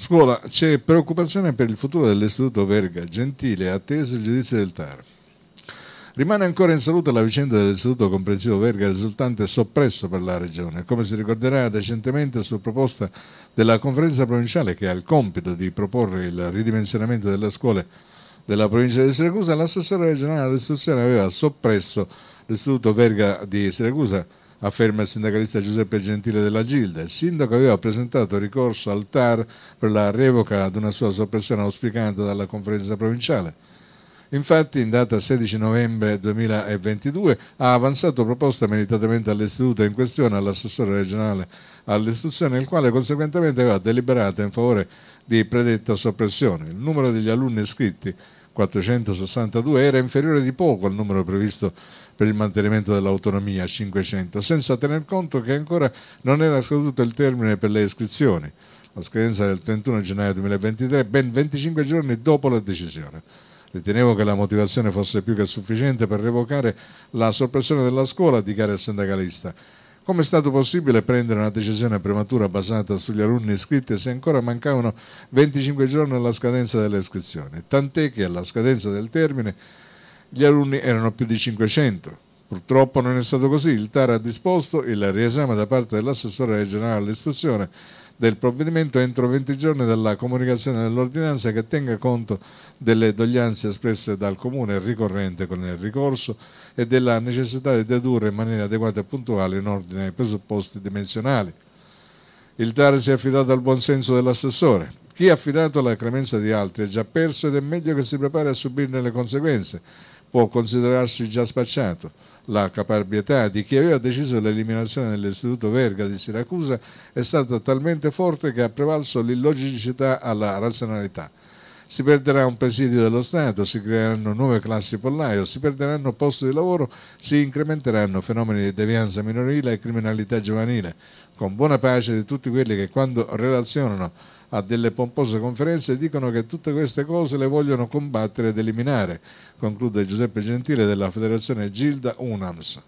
Scuola, c'è preoccupazione per il futuro dell'istituto Verga, gentile, atteso il giudizio del TAR. Rimane ancora in salute la vicenda dell'istituto comprensivo Verga risultante soppresso per la Regione. Come si ricorderà recentemente su proposta della conferenza provinciale che ha il compito di proporre il ridimensionamento delle scuole della provincia di Siracusa, l'assessore regionale all'istruzione aveva soppresso l'istituto Verga di Siracusa afferma il sindacalista Giuseppe Gentile della Gilda. Il sindaco aveva presentato ricorso al TAR per la revoca ad una sua soppressione auspicata dalla conferenza provinciale. Infatti, in data 16 novembre 2022, ha avanzato proposta meritatamente all'istituto in questione all'assessore regionale all'istruzione, il quale conseguentemente aveva deliberato in favore di predetta soppressione. Il numero degli alunni iscritti 462 era inferiore di poco al numero previsto per il mantenimento dell'autonomia 500, senza tener conto che ancora non era scaduto il termine per le iscrizioni. La scadenza del 31 gennaio 2023, ben 25 giorni dopo la decisione. Ritenevo che la motivazione fosse più che sufficiente per revocare la soppressione della scuola, dichiara il sindacalista come è stato possibile prendere una decisione prematura basata sugli alunni iscritti se ancora mancavano 25 giorni alla scadenza delle iscrizioni? Tant'è che alla scadenza del termine gli alunni erano più di 500 Purtroppo non è stato così, il TAR ha disposto il riesame da parte dell'assessore regionale all'istruzione del provvedimento entro 20 giorni dalla comunicazione dell'ordinanza che tenga conto delle doglianze espresse dal comune ricorrente con il ricorso e della necessità di dedurre in maniera adeguata e puntuale in ordine ai presupposti dimensionali. Il TAR si è affidato al buonsenso dell'assessore. Chi ha affidato alla cremenza di altri è già perso ed è meglio che si prepari a subirne le conseguenze. Può considerarsi già spacciato. La caparbietà di chi aveva deciso l'eliminazione dell'Istituto Verga di Siracusa è stata talmente forte che ha prevalso l'illogicità alla razionalità si perderà un presidio dello Stato, si creeranno nuove classi pollaio, si perderanno posti di lavoro, si incrementeranno fenomeni di devianza minorile e criminalità giovanile, con buona pace di tutti quelli che quando relazionano a delle pompose conferenze dicono che tutte queste cose le vogliono combattere ed eliminare, conclude Giuseppe Gentile della Federazione Gilda Unams.